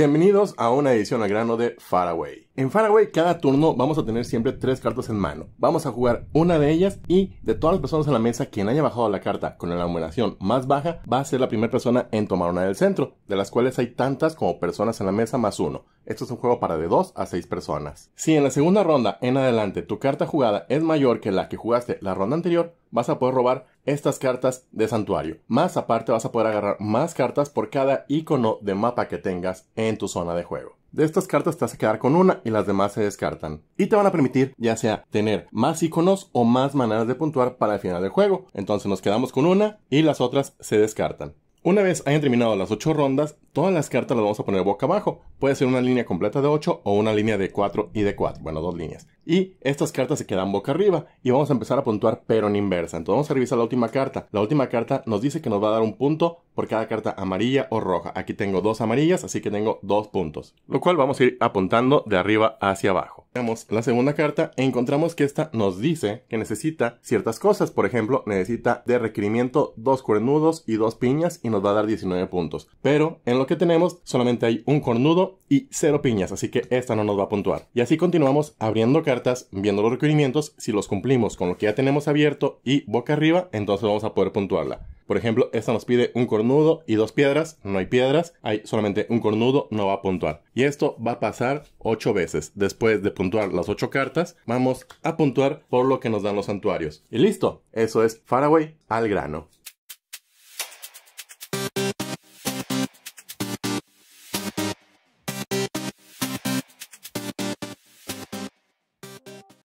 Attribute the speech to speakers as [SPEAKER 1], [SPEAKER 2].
[SPEAKER 1] Bienvenidos a una edición al grano de Faraway. En Faraway cada turno vamos a tener siempre tres cartas en mano. Vamos a jugar una de ellas y de todas las personas en la mesa quien haya bajado la carta con la numeración más baja va a ser la primera persona en tomar una del centro, de las cuales hay tantas como personas en la mesa más uno. Esto es un juego para de 2 a 6 personas. Si en la segunda ronda en adelante tu carta jugada es mayor que la que jugaste la ronda anterior, vas a poder robar estas cartas de santuario. Más aparte vas a poder agarrar más cartas por cada icono de mapa que tengas en tu zona de juego. De estas cartas te vas a quedar con una y las demás se descartan. Y te van a permitir ya sea tener más iconos o más maneras de puntuar para el final del juego. Entonces nos quedamos con una y las otras se descartan. Una vez hayan terminado las 8 rondas, todas las cartas las vamos a poner boca abajo. Puede ser una línea completa de 8 o una línea de 4 y de 4, bueno, dos líneas. Y estas cartas se quedan boca arriba y vamos a empezar a puntuar pero en inversa. Entonces vamos a revisar la última carta. La última carta nos dice que nos va a dar un punto por cada carta amarilla o roja. Aquí tengo dos amarillas, así que tengo dos puntos. Lo cual vamos a ir apuntando de arriba hacia abajo la segunda carta, encontramos que esta nos dice que necesita ciertas cosas. Por ejemplo, necesita de requerimiento dos cornudos y dos piñas y nos va a dar 19 puntos. Pero en lo que tenemos solamente hay un cornudo y cero piñas, así que esta no nos va a puntuar. Y así continuamos abriendo cartas, viendo los requerimientos. Si los cumplimos con lo que ya tenemos abierto y boca arriba, entonces vamos a poder puntuarla. Por ejemplo, esta nos pide un cornudo y dos piedras. No hay piedras, hay solamente un cornudo, no va a puntuar. Y esto va a pasar ocho veces. Después de puntuar las ocho cartas, vamos a puntuar por lo que nos dan los santuarios. Y listo, eso es Faraway al grano.